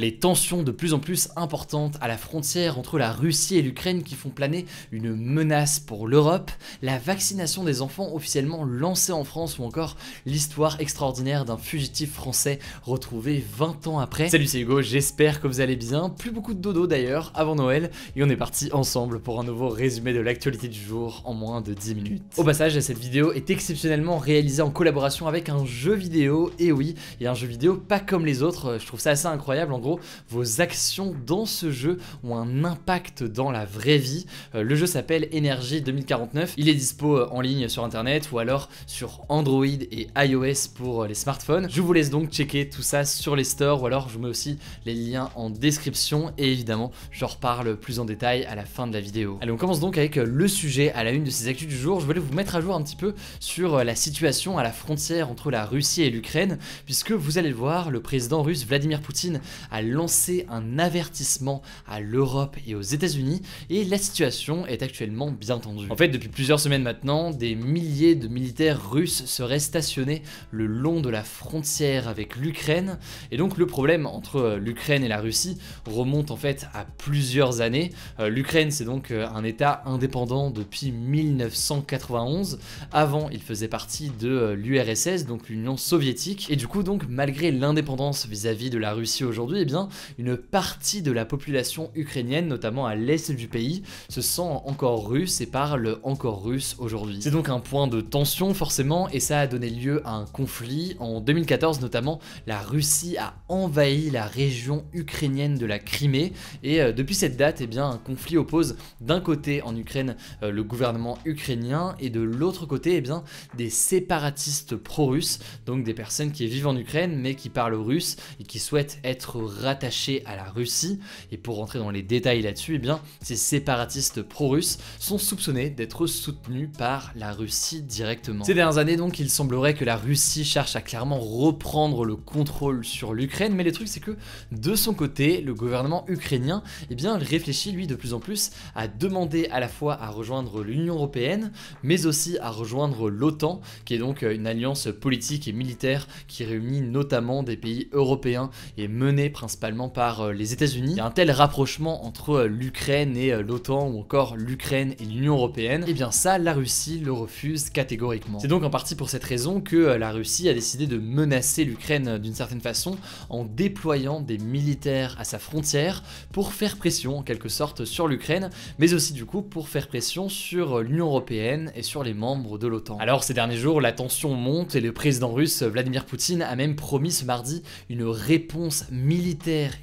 Les tensions de plus en plus importantes à la frontière entre la Russie et l'Ukraine qui font planer une menace pour l'Europe, la vaccination des enfants officiellement lancée en France ou encore l'histoire extraordinaire d'un fugitif français retrouvé 20 ans après. Salut c'est Hugo, j'espère que vous allez bien, plus beaucoup de dodo d'ailleurs, avant Noël, et on est parti ensemble pour un nouveau résumé de l'actualité du jour en moins de 10 minutes. Au passage, cette vidéo est exceptionnellement réalisée en collaboration avec un jeu vidéo, et oui, il et un jeu vidéo pas comme les autres, je trouve ça assez incroyable. En vos actions dans ce jeu ont un impact dans la vraie vie. Euh, le jeu s'appelle Energy 2049. Il est dispo euh, en ligne sur internet ou alors sur Android et iOS pour euh, les smartphones. Je vous laisse donc checker tout ça sur les stores ou alors je vous mets aussi les liens en description et évidemment j'en reparle plus en détail à la fin de la vidéo. Allez on commence donc avec le sujet à la une de ces actus du jour. Je voulais vous mettre à jour un petit peu sur la situation à la frontière entre la Russie et l'Ukraine puisque vous allez le voir le président russe Vladimir Poutine a lancé un avertissement à l'Europe et aux États-Unis et la situation est actuellement bien tendue. En fait, depuis plusieurs semaines maintenant, des milliers de militaires russes seraient stationnés le long de la frontière avec l'Ukraine et donc le problème entre euh, l'Ukraine et la Russie remonte en fait à plusieurs années. Euh, L'Ukraine, c'est donc euh, un État indépendant depuis 1991. Avant, il faisait partie de l'URSS, donc l'Union soviétique. Et du coup, donc, malgré l'indépendance vis-à-vis de la Russie aujourd'hui, eh bien, une partie de la population ukrainienne, notamment à l'est du pays, se sent encore russe et parle encore russe aujourd'hui. C'est donc un point de tension forcément et ça a donné lieu à un conflit. En 2014 notamment, la Russie a envahi la région ukrainienne de la Crimée et euh, depuis cette date, eh bien, un conflit oppose d'un côté en Ukraine euh, le gouvernement ukrainien et de l'autre côté, eh bien, des séparatistes pro-russes, donc des personnes qui vivent en Ukraine mais qui parlent russe et qui souhaitent être rattachés à la Russie. Et pour rentrer dans les détails là-dessus, et eh bien, ces séparatistes pro-russes sont soupçonnés d'être soutenus par la Russie directement. Ces dernières années, donc, il semblerait que la Russie cherche à clairement reprendre le contrôle sur l'Ukraine, mais le truc, c'est que de son côté, le gouvernement ukrainien, et eh bien, réfléchit lui de plus en plus à demander à la fois à rejoindre l'Union européenne, mais aussi à rejoindre l'OTAN, qui est donc euh, une alliance politique et militaire qui réunit notamment des pays européens et menée principalement principalement par euh, les États-Unis. Il y a un tel rapprochement entre euh, l'Ukraine et euh, l'OTAN ou encore l'Ukraine et l'Union européenne, et eh bien ça, la Russie le refuse catégoriquement. C'est donc en partie pour cette raison que la Russie a décidé de menacer l'Ukraine d'une certaine façon en déployant des militaires à sa frontière pour faire pression en quelque sorte sur l'Ukraine, mais aussi du coup pour faire pression sur l'Union européenne et sur les membres de l'OTAN. Alors ces derniers jours, la tension monte et le président russe Vladimir Poutine a même promis ce mardi une réponse militaire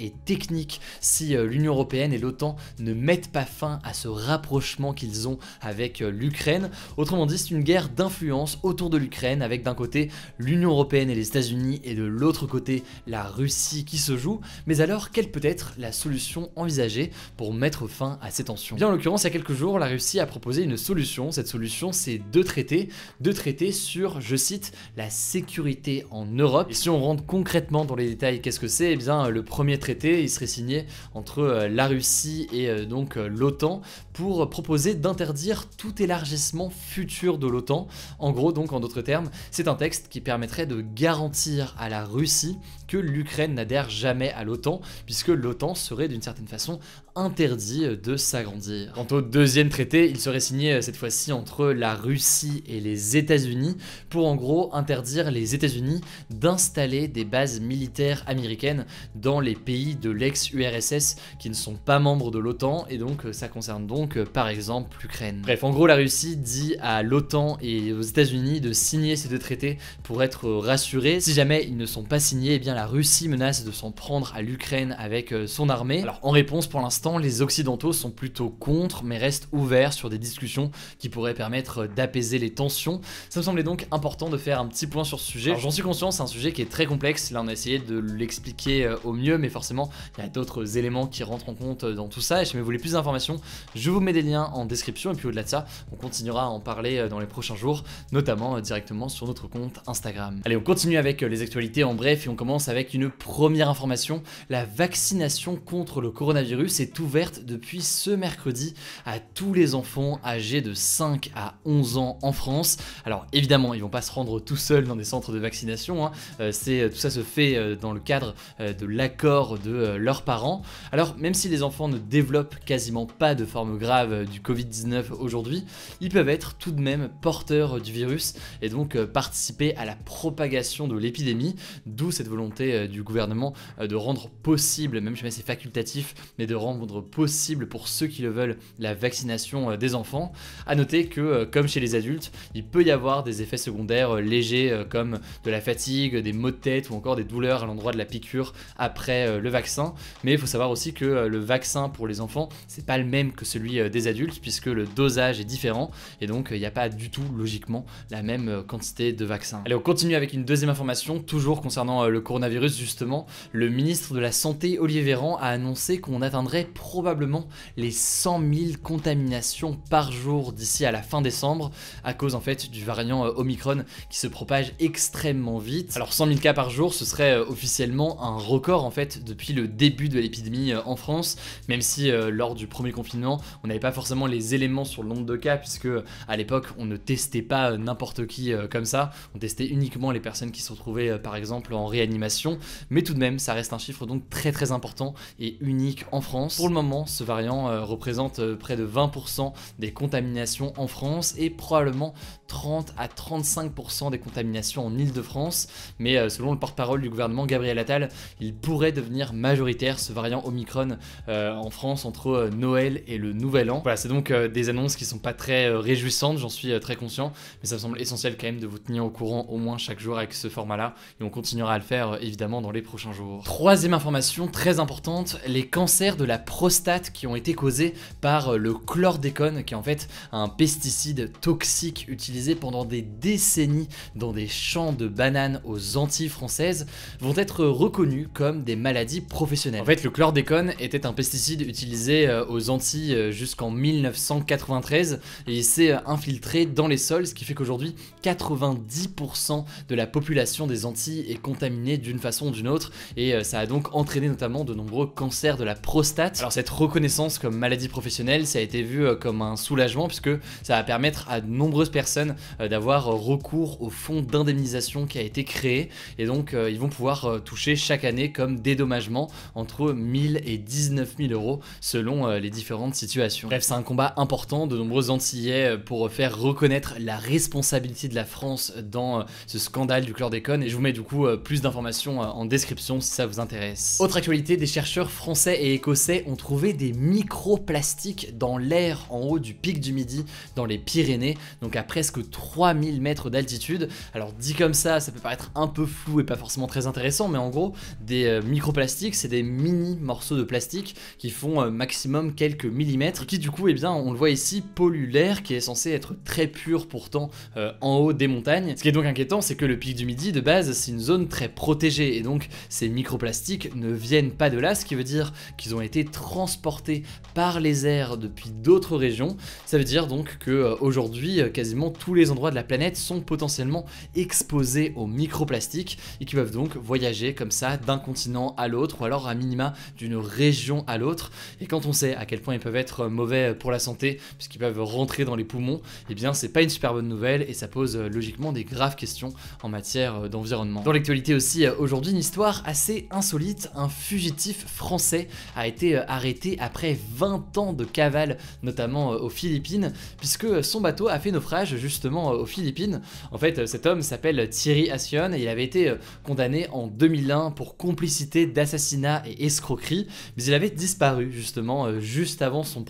et technique si euh, l'Union européenne et l'OTAN ne mettent pas fin à ce rapprochement qu'ils ont avec euh, l'Ukraine. Autrement dit, c'est une guerre d'influence autour de l'Ukraine avec d'un côté l'Union européenne et les États-Unis et de l'autre côté la Russie qui se joue. Mais alors, quelle peut être la solution envisagée pour mettre fin à ces tensions Bien en l'occurrence, il y a quelques jours, la Russie a proposé une solution. Cette solution, c'est deux traités, deux traités sur, je cite, la sécurité en Europe. Et si on rentre concrètement dans les détails, qu'est-ce que c'est Eh bien, le premier traité, il serait signé entre euh, la Russie et euh, donc euh, l'OTAN pour proposer d'interdire tout élargissement futur de l'OTAN. En gros, donc, en d'autres termes, c'est un texte qui permettrait de garantir à la Russie que l'Ukraine n'adhère jamais à l'OTAN, puisque l'OTAN serait d'une certaine façon interdit de s'agrandir. Quant au deuxième traité, il serait signé euh, cette fois-ci entre la Russie et les États-Unis pour en gros interdire les États-Unis d'installer des bases militaires américaines dans les pays de l'ex-URSS qui ne sont pas membres de l'OTAN et donc euh, ça concerne donc euh, par exemple l'Ukraine. Bref, en gros, la Russie dit à l'OTAN et aux États-Unis de signer ces deux traités pour être rassurés. Si jamais ils ne sont pas signés, eh bien la Russie menace de s'en prendre à l'Ukraine avec euh, son armée. Alors en réponse, pour l'instant, les Occidentaux sont plutôt contre, mais restent ouverts sur des discussions qui pourraient permettre euh, d'apaiser les tensions. Ça me semblait donc important de faire un petit point sur ce sujet. j'en suis conscient, c'est un sujet qui est très complexe. Là, on a essayé de l'expliquer au mieux, mais forcément, il y a d'autres éléments qui rentrent en compte dans tout ça. Et si vous voulez plus d'informations, je vous vous mets des liens en description et puis au-delà de ça, on continuera à en parler euh, dans les prochains jours, notamment euh, directement sur notre compte Instagram. Allez, on continue avec euh, les actualités en bref et on commence avec une première information. La vaccination contre le coronavirus est ouverte depuis ce mercredi à tous les enfants âgés de 5 à 11 ans en France. Alors évidemment, ils vont pas se rendre tout seuls dans des centres de vaccination. Hein. c'est tout ça se fait dans le cadre de l'accord de leurs parents. Alors même si les enfants ne développent quasiment pas de forme grave du Covid-19 aujourd'hui, ils peuvent être tout de même porteurs du virus et donc euh, participer à la propagation de l'épidémie, d'où cette volonté euh, du gouvernement euh, de rendre possible, même si c'est facultatif, mais de rendre possible pour ceux qui le veulent la vaccination des enfants. À noter que, comme chez les adultes, il peut y avoir des effets secondaires légers comme de la fatigue, des maux de tête ou encore des douleurs à l'endroit de la piqûre après le vaccin, mais il faut savoir aussi que le vaccin pour les enfants, c'est pas le même que celui euh, des adultes puisque le dosage est différent et donc euh, il n'y a pas du tout logiquement la même euh, quantité de vaccins. Allez, on continue avec une deuxième information, toujours concernant le coronavirus justement. Le ministre de la Santé, Olivier Véran, a annoncé qu'on atteindrait probablement les 100 000 contaminations par jour d'ici à la fin décembre à cause en fait du variant Omicron qui se propage extrêmement vite. Alors 100 000 cas par jour, ce serait officiellement un record en fait depuis le début de l'épidémie en France, même si lors du premier confinement, on n'avait pas forcément les éléments sur le nombre de cas, puisque à l'époque, on ne testait pas euh, n'importe qui euh, comme ça, on testait uniquement les personnes qui se retrouvaient euh, par exemple en réanimation, mais tout de même, ça reste un chiffre donc très très important et unique en France. Pour le moment, ce variant représente près de 20% des contaminations en France et probablement 30 à 35% des contaminations en Ile-de-France, mais selon le porte-parole du gouvernement Gabriel Attal, il pourrait devenir majoritaire ce variant Omicron en France entre Noël et le nouveau voilà, c'est donc euh, des annonces qui sont pas très euh, réjouissantes, j'en suis euh, très conscient, mais ça me semble essentiel quand même de vous tenir au courant au moins chaque jour avec ce format-là, et on continuera à le faire évidemment dans les prochains jours. Troisième information très importante, les cancers de la prostate qui ont été causés par le chlordécone, qui est en fait un pesticide toxique utilisé pendant des décennies dans des champs de bananes aux Antilles françaises, vont être reconnus comme des maladies professionnelles. En fait, le chlordécone était un pesticide utilisé aux Antilles jusqu'en 1993 et il s'est euh, infiltré dans les sols, ce qui fait qu'aujourd'hui 90% de la population des Antilles est contaminée d'une façon ou d'une autre et euh, ça a donc entraîné notamment de nombreux cancers de la prostate. Alors cette reconnaissance comme maladie professionnelle, ça a été vu euh, comme un soulagement puisque ça va permettre à de nombreuses personnes d'avoir recours au fonds d'indemnisation qui a été créé et donc ils vont pouvoir toucher chaque année comme dédommagement entre 1000 et 19 000 euros selon les différentes situations Bref, c'est un combat important de nombreux Antillais euh, pour faire reconnaître la responsabilité de la France dans euh, ce scandale du chlordécone. Et je vous mets du coup euh, plus d'informations en description si ça vous intéresse. Autre actualité, des chercheurs français et écossais ont trouvé des microplastiques dans l'air en haut du pic du Midi, dans les Pyrénées, donc à presque 3000 mètres d'altitude. Alors dit comme ça, ça peut paraître un peu flou et pas forcément très intéressant, mais en gros, des microplastiques, c'est des mini morceaux de plastique qui font maximum quelques millimètres qui du coup, eh bien, on le voit ici, pollue l'air qui est censé être très pur pourtant euh, en haut des montagnes. Ce qui est donc inquiétant, c'est que le pic du Midi, de base, c'est une zone très protégée et donc ces microplastiques ne viennent pas de là, ce qui veut dire qu'ils ont été transportés par les airs depuis d'autres régions. Ça veut dire donc que euh, aujourd'hui, euh, quasiment tous les endroits de la planète sont potentiellement exposés aux microplastiques et qui peuvent donc voyager comme ça d'un continent à l'autre ou alors à minima d'une région à l'autre. Et quand on sait à quel point ils peuvent être euh, mauvais pour la santé, puisqu'ils peuvent rentrer dans les poumons, et eh bien c'est pas une super bonne nouvelle et ça pose euh, logiquement des graves questions en matière euh, d'environnement. Dans l'actualité aussi, aujourd'hui, une histoire assez insolite, un fugitif français a été arrêté après 20 ans de cavale, notamment aux Philippines, puisque son bateau a fait naufrage justement aux Philippines. En fait, cet homme s'appelle Thierry Assion et il avait été condamné en 2001 pour complicité d'assassinat et escroquerie, mais il avait disparu justement juste avant son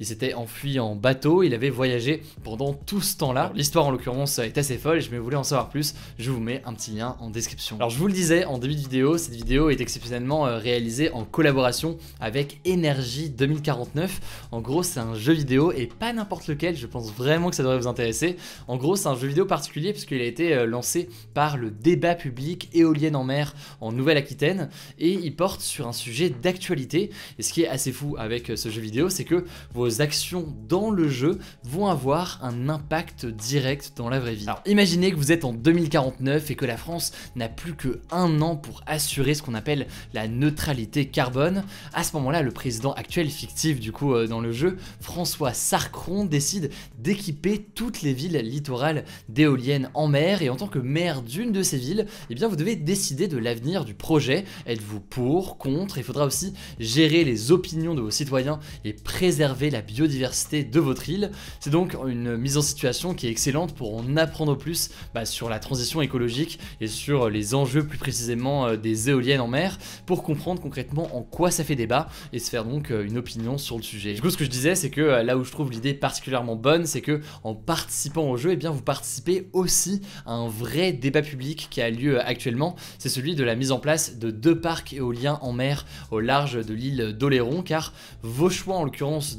il s'était enfui en bateau, il avait voyagé pendant tout ce temps-là. L'histoire en l'occurrence est assez folle et je voulais en savoir plus, je vous mets un petit lien en description. Alors je vous le disais en début de vidéo, cette vidéo est exceptionnellement euh, réalisée en collaboration avec Energy 2049. En gros c'est un jeu vidéo et pas n'importe lequel, je pense vraiment que ça devrait vous intéresser. En gros c'est un jeu vidéo particulier puisqu'il a été euh, lancé par le débat public éolienne en mer en Nouvelle-Aquitaine et il porte sur un sujet d'actualité et ce qui est assez fou avec euh, ce jeu vidéo c'est que vos actions dans le jeu vont avoir un impact direct dans la vraie vie. Alors imaginez que vous êtes en 2049 et que la France n'a plus que un an pour assurer ce qu'on appelle la neutralité carbone. À ce moment-là, le président actuel fictif du coup euh, dans le jeu, François Sarcron, décide d'équiper toutes les villes littorales d'éoliennes en mer et en tant que maire d'une de ces villes, eh bien vous devez décider de l'avenir du projet. Êtes-vous pour, contre Il faudra aussi gérer les opinions de vos citoyens et préserver la biodiversité de votre île. C'est donc une mise en situation qui est excellente pour en apprendre plus bah, sur la transition écologique et sur les enjeux plus précisément euh, des éoliennes en mer pour comprendre concrètement en quoi ça fait débat et se faire donc euh, une opinion sur le sujet. Du coup, ce que je disais, c'est que euh, là où je trouve l'idée particulièrement bonne, c'est que en participant au jeu, et eh bien, vous participez aussi à un vrai débat public qui a lieu actuellement. C'est celui de la mise en place de deux parcs éoliens en mer au large de l'île d'Oléron, car vos choix en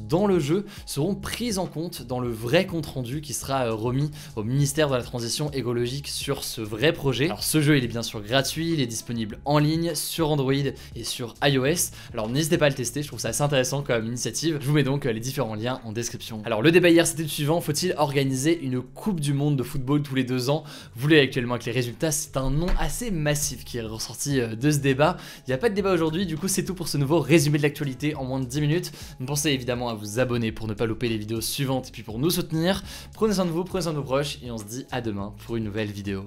dans le jeu, seront prises en compte dans le vrai compte-rendu qui sera euh, remis au ministère de la Transition écologique sur ce vrai projet. Alors ce jeu il est bien sûr gratuit, il est disponible en ligne sur Android et sur iOS, alors n'hésitez pas à le tester, je trouve ça assez intéressant comme initiative. Je vous mets donc euh, les différents liens en description. Alors le débat hier c'était le suivant, faut-il organiser une Coupe du Monde de football tous les deux ans Vous l'avez actuellement avec les résultats, c'est un nom assez massif qui est ressorti euh, de ce débat. Il n'y a pas de débat aujourd'hui, du coup c'est tout pour ce nouveau résumé de l'actualité en moins de 10 minutes. Pensez évidemment à vous abonner pour ne pas louper les vidéos suivantes et puis pour nous soutenir. Prenez soin de vous, prenez soin de vos proches et on se dit à demain pour une nouvelle vidéo.